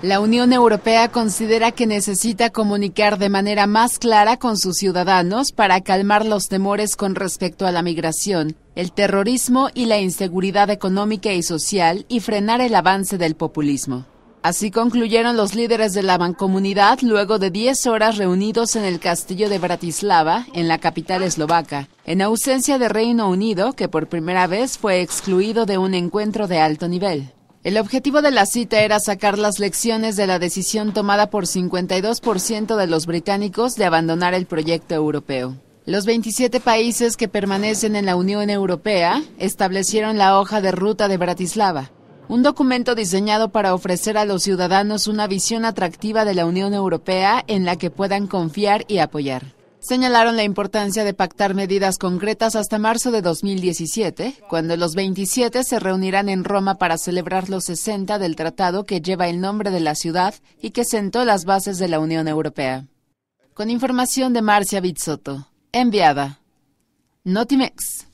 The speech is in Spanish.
La Unión Europea considera que necesita comunicar de manera más clara con sus ciudadanos para calmar los temores con respecto a la migración, el terrorismo y la inseguridad económica y social y frenar el avance del populismo. Así concluyeron los líderes de la bancomunidad luego de 10 horas reunidos en el castillo de Bratislava, en la capital eslovaca, en ausencia de Reino Unido, que por primera vez fue excluido de un encuentro de alto nivel. El objetivo de la cita era sacar las lecciones de la decisión tomada por 52% de los británicos de abandonar el proyecto europeo. Los 27 países que permanecen en la Unión Europea establecieron la hoja de ruta de Bratislava, un documento diseñado para ofrecer a los ciudadanos una visión atractiva de la Unión Europea en la que puedan confiar y apoyar. Señalaron la importancia de pactar medidas concretas hasta marzo de 2017, cuando los 27 se reunirán en Roma para celebrar los 60 del tratado que lleva el nombre de la ciudad y que sentó las bases de la Unión Europea. Con información de Marcia Bizzotto, enviada. Notimex.